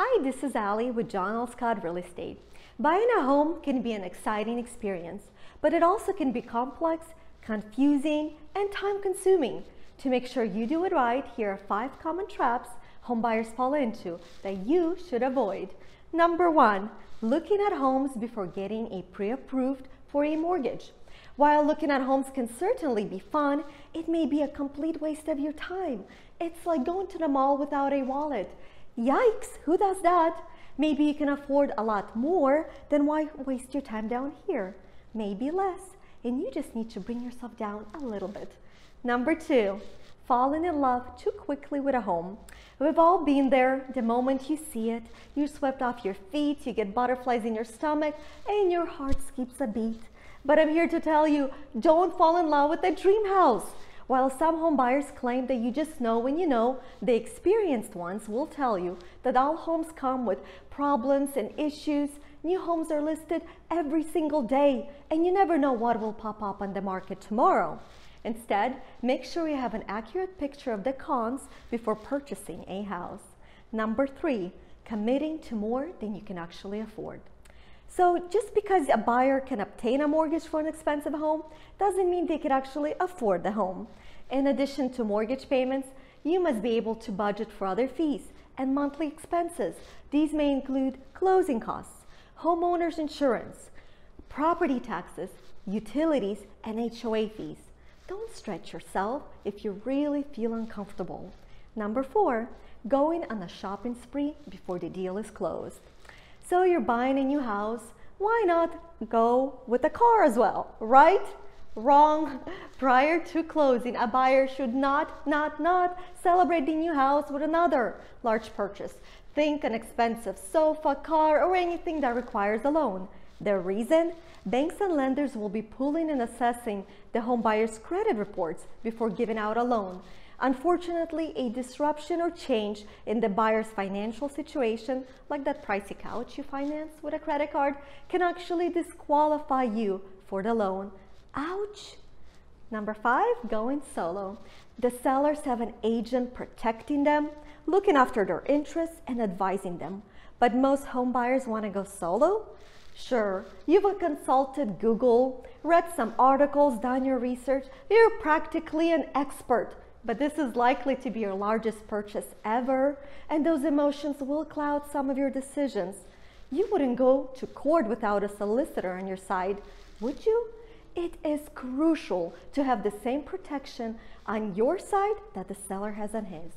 Hi, this is Ali with John L. Scott Real Estate. Buying a home can be an exciting experience, but it also can be complex, confusing, and time consuming. To make sure you do it right, here are five common traps homebuyers fall into that you should avoid. Number one, looking at homes before getting a pre-approved for a mortgage. While looking at homes can certainly be fun, it may be a complete waste of your time. It's like going to the mall without a wallet. Yikes, who does that? Maybe you can afford a lot more, then why waste your time down here? Maybe less, and you just need to bring yourself down a little bit. Number two, falling in love too quickly with a home. We've all been there. The moment you see it, you're swept off your feet, you get butterflies in your stomach, and your heart skips a beat. But I'm here to tell you don't fall in love with a dream house. While some homebuyers claim that you just know when you know, the experienced ones will tell you that all homes come with problems and issues. New homes are listed every single day, and you never know what will pop up on the market tomorrow. Instead, make sure you have an accurate picture of the cons before purchasing a house. Number three, committing to more than you can actually afford. So just because a buyer can obtain a mortgage for an expensive home doesn't mean they can actually afford the home. In addition to mortgage payments, you must be able to budget for other fees and monthly expenses. These may include closing costs, homeowners insurance, property taxes, utilities, and HOA fees. Don't stretch yourself if you really feel uncomfortable. Number four, going on a shopping spree before the deal is closed. So you're buying a new house, why not go with a car as well, right? Wrong. Prior to closing, a buyer should not, not, not celebrate the new house with another large purchase. Think an expensive sofa, car, or anything that requires a loan. The reason? Banks and lenders will be pulling and assessing the home buyer's credit reports before giving out a loan. Unfortunately, a disruption or change in the buyer's financial situation, like that pricey couch you finance with a credit card, can actually disqualify you for the loan. Ouch! Number five, going solo. The sellers have an agent protecting them, looking after their interests, and advising them. But most homebuyers want to go solo? Sure, you've consulted Google, read some articles, done your research, you're practically an expert but this is likely to be your largest purchase ever, and those emotions will cloud some of your decisions. You wouldn't go to court without a solicitor on your side, would you? It is crucial to have the same protection on your side that the seller has on his.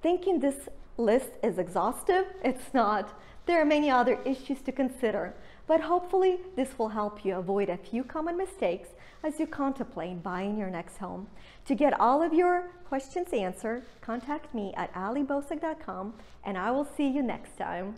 Thinking this list is exhaustive, it's not. There are many other issues to consider. But hopefully this will help you avoid a few common mistakes as you contemplate buying your next home. To get all of your questions answered, contact me at alibosig.com and I will see you next time.